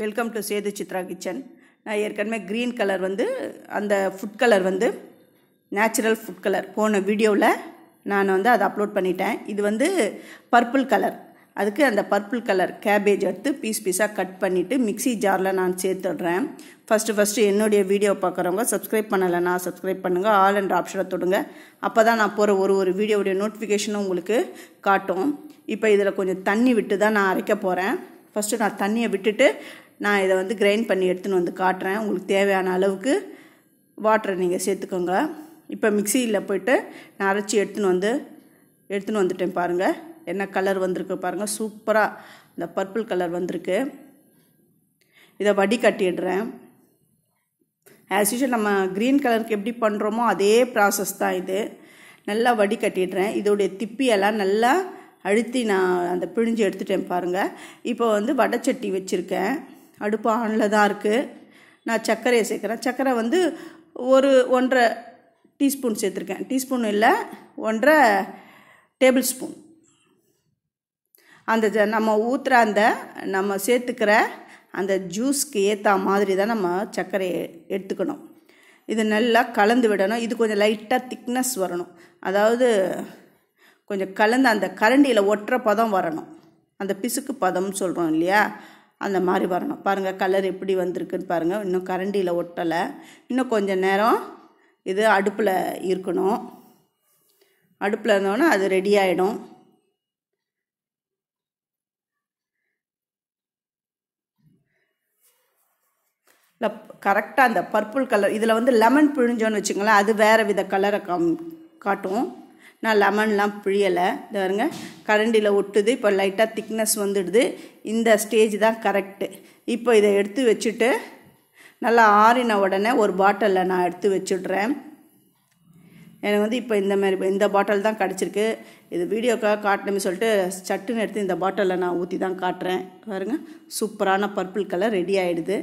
welcome to Sethu Chitra kitchen நான் ஏற்கனவே green colour வந்து அந்த ஃபுட் கலர் வந்து நேச்சுரல் ஃபுட் கலர் போன வீடியோவில் நான் வந்து அதை அப்லோட் பண்ணிட்டேன் இது வந்து பர்பிள் கலர் அதுக்கு அந்த பர்பிள் கலர் கேபேஜ் எடுத்து பீஸ் பீஸாக கட் பண்ணிவிட்டு மிக்சி ஜாரில் நான் சேர்த்துடுறேன் ஃபஸ்ட்டு ஃபஸ்ட்டு என்னுடைய வீடியோ பார்க்குறவங்க சப்ஸ்கிரைப் பண்ணலைன்னா சப்ஸ்கிரைப் பண்ணுங்கள் ஆல் என்ற ஆப்ஷனை தொடுங்க அப்போ தான் நான் போகிற ஒரு ஒரு வீடியோவுடைய நோட்டிஃபிகேஷனும் உங்களுக்கு காட்டும் இப்போ இதில் கொஞ்சம் தண்ணி விட்டு தான் நான் அரைக்க போகிறேன் ஃபஸ்ட்டு நான் தண்ணியை விட்டுட்டு நான் இதை வந்து கிரைண்ட் பண்ணி எடுத்துன்னு வந்து காட்டுறேன் உங்களுக்கு தேவையான அளவுக்கு வாட்டரை நீங்கள் சேர்த்துக்கோங்க இப்போ மிக்சியில் போய்ட்டு நான் அரைச்சி எடுத்துன்னு வந்து எடுத்துன்னு வந்துட்டேன் பாருங்கள் என்ன கலர் வந்திருக்கு பாருங்கள் சூப்பராக இந்த பர்பிள் கலர் வந்திருக்கு இதை வடி கட்டிடுறேன் ஆஸ் யூஷுவல் நம்ம க்ரீன் கலருக்கு எப்படி பண்ணுறோமோ அதே ப்ராசஸ் தான் இது நல்லா வடி கட்டிடுறேன் இதோடைய திப்பியெல்லாம் நல்லா அழுத்தி நான் அந்த பிழிஞ்சு எடுத்துட்டேன் பாருங்கள் இப்போ வந்து வடச்சட்டி வச்சுருக்கேன் அடுப்பு ஆனில் தான் இருக்குது நான் சர்க்கரையை சேர்க்குறேன் சர்க்கரை வந்து ஒரு ஒன்றரை டீஸ்பூன் சேர்த்துருக்கேன் டீஸ்பூன் இல்லை ஒன்றரை டேபிள் ஸ்பூன் அந்த ஜ நம்ம ஊற்றுற அந்த நம்ம சேர்த்துக்கிற அந்த ஜூஸ்க்கு ஏற்ற மாதிரி தான் நம்ம சர்க்கரையை எடுத்துக்கணும் இது நல்லா கலந்து விடணும் இது கொஞ்சம் லைட்டாக திக்னஸ் வரணும் அதாவது கொஞ்சம் கலந்து அந்த கரண்டியில் ஒட்டுற பதம் வரணும் அந்த பிசுக்கு பதம்னு சொல்கிறோம் இல்லையா அந்த மாதிரி வரணும் பாருங்கள் கலர் எப்படி வந்திருக்குன்னு பாருங்கள் இன்னும் கரண்டியில் ஒட்டலை இன்னும் கொஞ்சம் நேரம் இது அடுப்பில் இருக்கணும் அடுப்பில் இருந்தோன்னா அது ரெடி ஆகிடும் இல்லை கரெக்டாக அந்த பர்பிள் கலர் இதில் வந்து லெமன் பிழிஞ்சோன்னு வச்சுங்களேன் அது வேறு வித கலரை காட்டும் நான் லெமன்லாம் பிழியலை இது பாருங்க கரண்டியில் ஒட்டுது இப்போ லைட்டாக திக்னஸ் வந்துடுது இந்த ஸ்டேஜ் தான் கரெக்டு இப்போ இதை எடுத்து வச்சுட்டு நல்லா ஆறின உடனே ஒரு பாட்டிலில் நான் எடுத்து வச்சுட்றேன் எனக்கு வந்து இப்போ இந்த மாதிரி இந்த பாட்டில் தான் கிடச்சிருக்கு இது வீடியோக்காக காட்டணும்னு சொல்லிட்டு சட்டுன்னு எடுத்து இந்த பாட்டிலில் நான் ஊற்றி தான் காட்டுறேன் பாருங்கள் சூப்பரான பர்பிள் கலர் ரெடி ஆகிடுது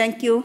தேங்க்யூ